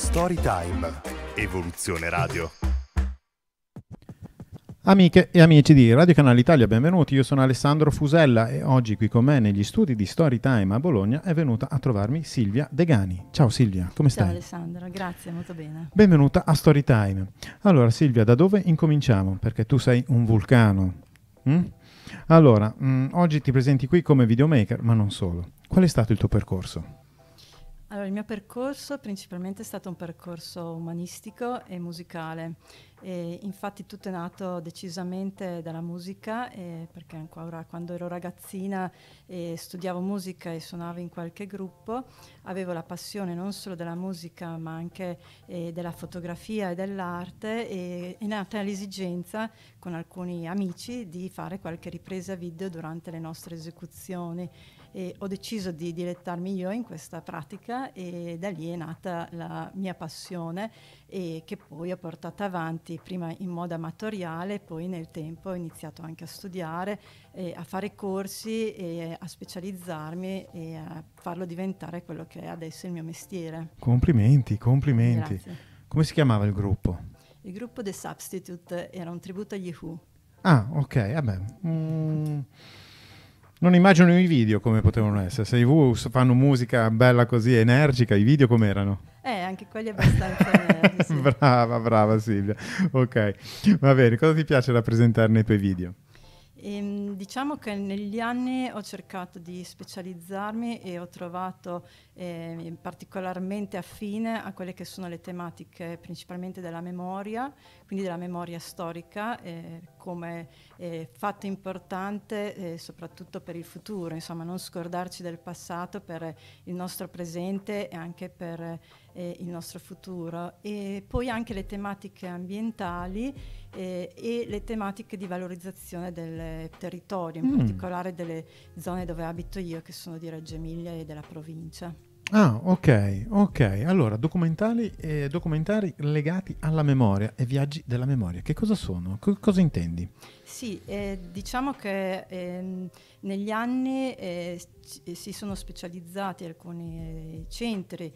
Storytime Evoluzione Radio Amiche e amici di Radio Canale Italia, benvenuti. Io sono Alessandro Fusella e oggi qui con me negli studi di Storytime a Bologna è venuta a trovarmi Silvia Degani. Ciao Silvia, come stai? Ciao Alessandro, grazie, molto bene. Benvenuta a Storytime. Allora Silvia, da dove incominciamo? Perché tu sei un vulcano. Mm? Allora, mh, mm, oggi ti presenti qui come videomaker, ma non solo. Qual è stato il tuo percorso? Allora, il mio percorso principalmente è stato un percorso umanistico e musicale. E infatti tutto è nato decisamente dalla musica, eh, perché ancora quando ero ragazzina eh, studiavo musica e suonavo in qualche gruppo, avevo la passione non solo della musica ma anche eh, della fotografia e dell'arte e è nata l'esigenza con alcuni amici di fare qualche ripresa video durante le nostre esecuzioni e ho deciso di dilettarmi io in questa pratica e da lì è nata la mia passione e che poi ho portato avanti prima in modo amatoriale, poi nel tempo ho iniziato anche a studiare, eh, a fare corsi e a specializzarmi e a farlo diventare quello che è adesso il mio mestiere. Complimenti, complimenti. Grazie. Come si chiamava il gruppo? Il gruppo The Substitute era un tributo a Yahoo Ah, ok, vabbè. Mm, non immagino i video come potevano essere. Se i VU fanno musica bella così energica, i video come erano? Eh, anche quelli abbastanza energici. brava, brava Silvia. Ok, va bene. Cosa ti piace rappresentare nei tuoi video? E, ehm, diciamo che negli anni ho cercato di specializzarmi e ho trovato eh, particolarmente affine a quelle che sono le tematiche principalmente della memoria, quindi della memoria storica eh, come eh, fatto importante eh, soprattutto per il futuro, insomma non scordarci del passato per il nostro presente e anche per eh, il nostro futuro e poi anche le tematiche ambientali eh, e le tematiche di valorizzazione del territorio, in mm. particolare delle zone dove abito io che sono di Reggio Emilia e della provincia. Ah, ok, ok. Allora, documentari, eh, documentari legati alla memoria e viaggi della memoria. Che cosa sono? C- cosa intendi? Sì, eh, diciamo che eh, negli anni c- eh, eh, si sono specializzati alcuni eh, centri,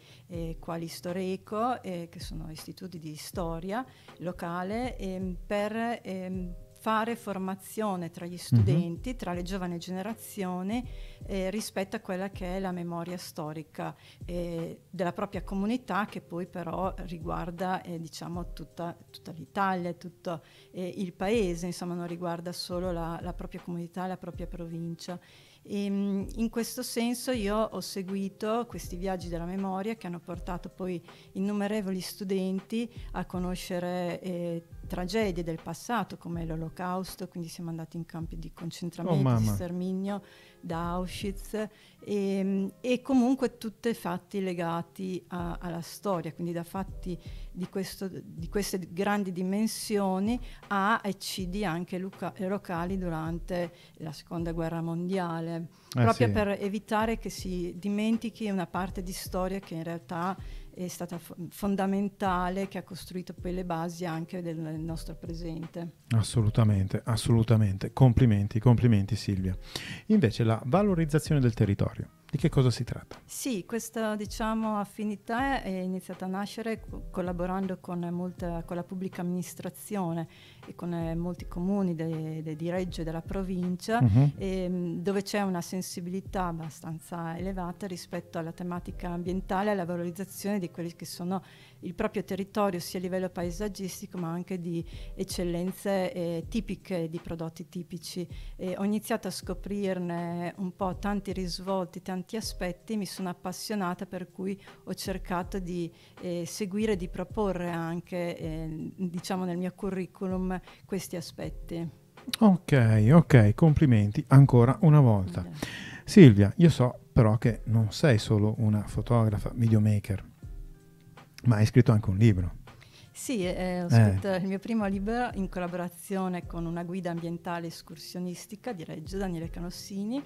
quali Storeco, che sono istituti di storia locale, ehm, per ehm, fare formazione tra gli studenti, mm-hmm. tra le giovani generazioni eh, rispetto a quella che è la memoria storica eh, della propria comunità che poi però riguarda eh, diciamo tutta, tutta, l'Italia, tutto eh, il paese, insomma non riguarda solo la, la propria comunità, la propria provincia. E, ehm, in questo senso io ho seguito questi viaggi della memoria che hanno portato poi innumerevoli studenti a conoscere eh, tragedie del passato come l'olocausto, quindi siamo andati in campi di oh, concentramento, oh, di sterminio, da Auschwitz e, ehm, e comunque tutti fatti legati a, alla storia, quindi da fatti di, questo, di queste grandi dimensioni a eccidi anche luca- locali durante la seconda guerra mondiale, eh, proprio sì. per evitare che si dimentichi una parte di storia che in realtà è stata fondamentale che ha costruito poi le basi anche del nostro presente. Assolutamente, assolutamente. Complimenti, complimenti Silvia. Invece la valorizzazione del territorio. Di che cosa si tratta? Sì, questa diciamo, affinità è iniziata a nascere collaborando con, molta, con, la pubblica amministrazione e con eh, molti comuni de, de, di Reggio e della provincia, uh-huh. Mhm. e, ehm, dove c'è una sensibilità abbastanza elevata rispetto alla tematica ambientale e alla valorizzazione di quelli che sono il proprio territorio, sia a livello paesaggistico ma anche di eccellenze eh, tipiche, di prodotti tipici. E ho iniziato a scoprirne un po' tanti risvolti, tanti tanti aspetti, mi sono appassionata per cui ho cercato di eh, seguire, di proporre anche eh, diciamo nel mio curriculum questi aspetti. Ok, ok, complimenti ancora una volta. Okay. Silvia, io so però che non sei solo una fotografa videomaker, ma hai scritto anche un libro. Sì, eh, ho eh. scritto eh. il mio primo libro in collaborazione con una guida ambientale escursionistica di Reggio, Daniele Canossini.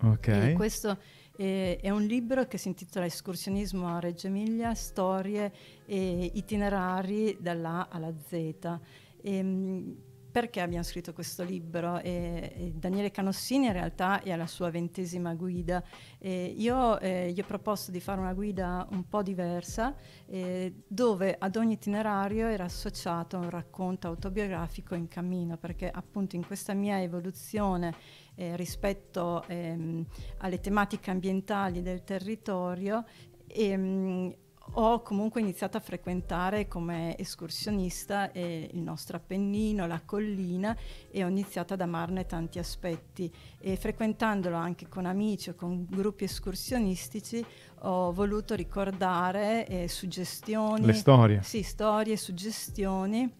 Ok. E questo e, è un libro che si intitola Escursionismo a Reggio Emilia, storie e itinerari dalla A alla Z. E, ehm, perché abbiamo scritto questo libro. E, e Daniele Canossini in realtà è alla sua ventesima guida. E io eh, gli ho proposto di fare una guida un po' diversa, eh, dove ad ogni itinerario era associato un racconto autobiografico in cammino, perché appunto in questa mia evoluzione eh, rispetto ehm, alle tematiche ambientali del territorio e, ehm, ho comunque iniziato a frequentare come escursionista eh, il nostro Appennino, la collina e ho iniziato ad amarne tanti aspetti e frequentandolo anche con amici o con gruppi escursionistici ho voluto ricordare eh, suggestioni. Le storie. Sì, storie, suggestioni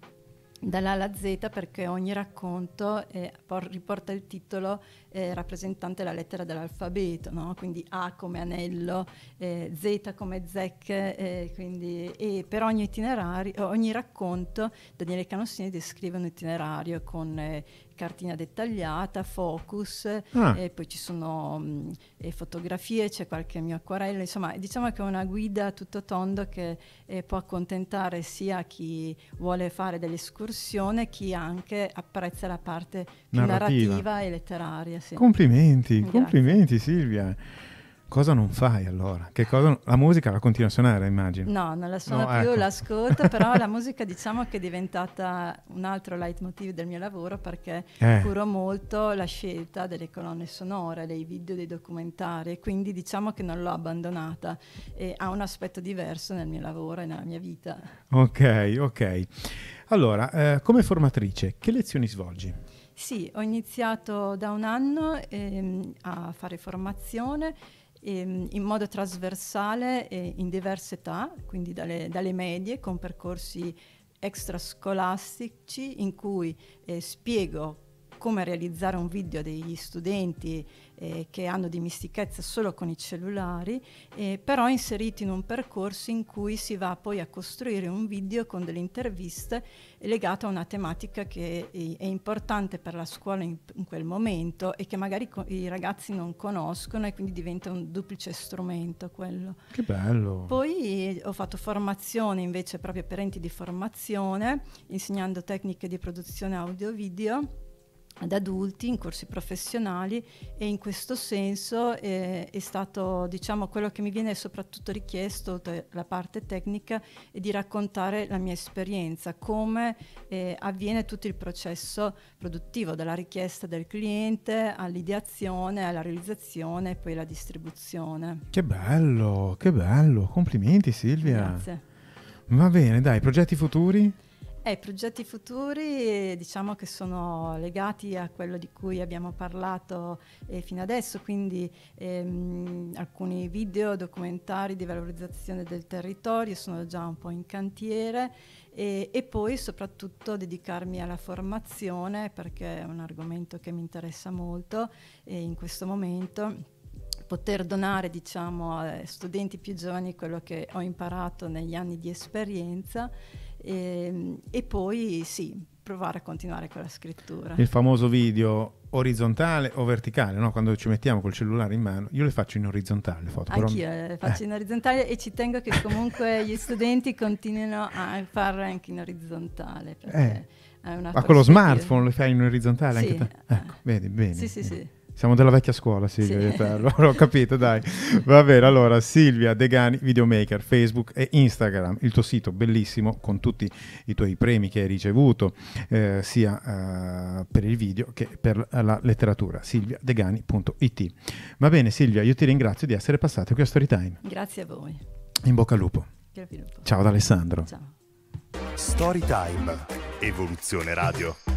dall'A alla Z perché ogni racconto eh, riporta il titolo eh, rappresentante la lettera dell'alfabeto, no? quindi A come anello, eh, Z come zecche, eh, quindi, e per ogni, ogni racconto Daniele Canossini descrive un itinerario con eh, cartina dettagliata, focus, ah. e poi ci sono mh, mm, fotografie, c'è qualche mio acquarello, insomma diciamo che è una guida tutto tondo che eh, può accontentare sia chi vuole fare dell'escursione, chi anche apprezza la parte narrativa, narrativa e letteraria. Sì. Complimenti, Grazie. complimenti Silvia cosa non fai allora? Che Non... La musica la continua a suonare, immagino. No, non la suono no, più, ecco. l'ascolto, però la musica diciamo che è diventata un altro leitmotiv del mio lavoro perché eh. curo molto la scelta delle colonne sonore, dei video, dei documentari, quindi diciamo che non l'ho abbandonata e ha un aspetto diverso nel mio lavoro e nella mia vita. Ok, ok. Allora, eh, come formatrice, che lezioni svolgi? Sì, ho iniziato da un anno ehm, a fare formazione Ehm, in modo trasversale eh, in diverse età, quindi dalle, dalle medie, con percorsi extrascolastici in cui eh, spiego come realizzare un video degli studenti eh, che hanno dimestichezza solo con i cellulari, eh, però inseriti in un percorso in cui si va poi a costruire un video con delle interviste legate a una tematica che è importante per la scuola in, in quel momento e che magari co- i ragazzi non conoscono e quindi diventa un duplice strumento quello. Che bello! Poi eh, ho fatto formazione invece proprio per enti di formazione, insegnando tecniche di produzione audio-video ad adulti in corsi professionali e in questo senso eh, è stato diciamo quello che mi viene soprattutto richiesto oltre parte tecnica è di raccontare la mia esperienza come eh, avviene tutto il processo produttivo dalla richiesta del cliente all'ideazione alla realizzazione e poi alla distribuzione che bello che bello complimenti Silvia grazie Va bene, dai, progetti futuri? Eh, progetti futuri diciamo che sono legati a quello di cui abbiamo parlato eh, fino adesso, quindi ehm, alcuni video, documentari di valorizzazione del territorio sono già un po' in cantiere e, e, poi soprattutto dedicarmi alla formazione perché è un argomento che mi interessa molto eh, in questo momento poter donare diciamo, a studenti più giovani quello che ho imparato negli anni di esperienza e, ehm, e poi sì, provare a continuare con la scrittura. Il famoso video orizzontale o verticale, no? quando ci mettiamo col cellulare in mano, io le faccio in orizzontale le foto. Anch'io però... Eh, le faccio eh. in orizzontale e ci tengo che comunque gli studenti continuino a farle anche in orizzontale. Eh. Ma con lo smartphone le fai in orizzontale sì. anche te? Ecco, eh. vedi, bene. Sì, sì, bene. sì. Siamo della vecchia scuola, Silvia, sì. allora, ho capito, dai. Va bene, allora Silvia Degani, videomaker, Facebook e Instagram, il tuo sito bellissimo con tutti i tuoi premi che hai ricevuto, eh, sia eh, per il video che per la letteratura, silviadegani.it. Va bene Silvia, io ti ringrazio di essere passata qui a Storytime. Grazie a voi. In bocca al lupo. Ciao ad Alessandro. Ciao. Storytime, Evoluzione Radio.